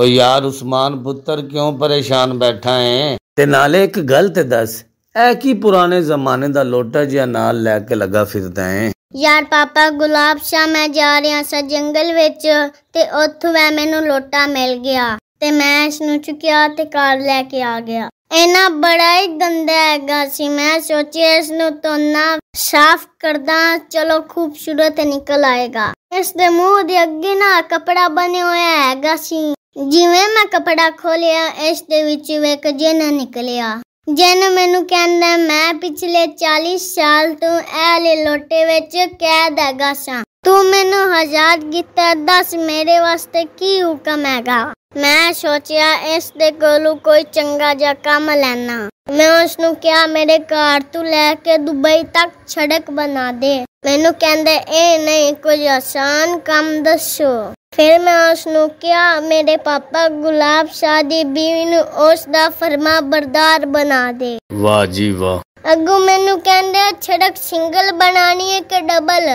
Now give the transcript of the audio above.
ਓ ਯਾਰ ਉਸਮਾਨ ਪੁੱਤਰ ਕਿਉਂ ਪਰੇਸ਼ਾਨ ਬੈਠਾ ਹੈ ਤੇ ਨਾਲੇ ਇੱਕ ਗੱਲ ਤੇ ਦੱਸ ਐ ਕੀ ਪੁਰਾਣੇ ਜ਼ਮਾਨੇ ਦਾ ਲੋਟਾ ਜਿਹਾ ਨਾਲ ਲੈ ਕੇ ਲੱਗਾ ਫਿਰਦਾ ਹੈ ਯਾਰ ਪਾਪਾ ਗੁਲਾਬ ਸ਼ਾਹ ਮੈਂ ਜਾ ਰਿਹਾ ਸਾਂ ਜੰਗਲ ਵਿੱਚ ਤੇ ਉੱਥੋਂ ਐ ਮੈਨੂੰ ਲੋਟਾ ਮਿਲ ਗਿਆ ਤੇ ਮੈਂ ਇਸ ਨੂੰ ਚੁੱਕਿਆ ਤੇ ਘਰ ਲੈ ਕੇ ਆ ਗਿਆ ਇਹਨਾਂ ਬੜਾ ਹੀ ਗੰਦਾ ਹੈਗਾ ਸੀ ਮੈਂ ਸੋਚਿਆ ਇਸ ਨੂੰ ਤੋਨਾ ਸਾਫ਼ ਕਰਦਾ ਚਲੋ ਖੂਬਸੂਰਤ ਨਿਕਲ ਆਏਗਾ ਇਸ ਦੇ ਮੂੰਹ ਦੇ ਅੱਗੇ ਨਾ ਕਪੜਾ ਬਣਿਆ ਹੋਇਆ ਹੈਗਾ ਸੀ ਜਿਵੇਂ ਮੈਂ ਕਪੜਾ ਖੋਲਿਆ ਇਸ ਦੇ ਵਿੱਚ ਇੱਕ ਜਿੰਨ ਨਿਕਲਿਆ ਜਨ ਮੈਨੂੰ ਕਹਿੰਦਾ ਮੈਂ ਪਿਛਲੇ 40 ਸਾਲ ਤੋਂ ਇਹ ਲੋਟੇ ਵਿੱਚ ਕੈਦ ਹੈਗਾ ਸਾਂ ਤੂੰ ਮੈਨੂੰ ਹਜ਼ਾਰ ਕੀਤਾ 10 ਮੇਰੇ ਵਾਸਤੇ ਕੀ ਹੁਕਮ ਹੈਗਾ ਮੈਂ ਸੋਚਿਆ ਇਸ ਦੇ ਕੋਲੋਂ ਕੋਈ ਚੰਗਾ ਜਿਹਾ ਕੰਮ ਲੈਣਾ ਮੈਂ ਉਸ ਨੂੰ ਕਿਹਾ ਮੇਰੇ ਘਰ ਤੋਂ ਲੈ ਕੇ ਦੁਬਈ ਤੱਕ ਛੜਕ ਬਣਾ ਦੇ ਮੈਨੂੰ ਕਹਿੰਦਾ ਇਹ ਨਹੀਂ ਕੋਈ ਆਸਾਨ ਕੰਮ ਦੱਸੋ ਫਿਰ ਮੈਂ ਉਸ ਨੂੰ ਕਿਹਾ ਮੇਰੇ ਪਾਪਾ ਗੁਲਾਬ ਸ਼ਾਹ ਦੀ ਬੀਵੀ ਨੂੰ ਉਸ ਦਾ ਫਰਮਾ ਬਰਦਾਰ ਬਣਾ ਦੇ ਵਾਹ ਜੀ ਵਾਹ ਅੱਗੋਂ ਮੈਨੂੰ ਕਹਿੰਦੇ ਛੜਕ ਸਿੰਗਲ ਬਣਾਣੀ ਹੈ ਕਿ ਡਬਲ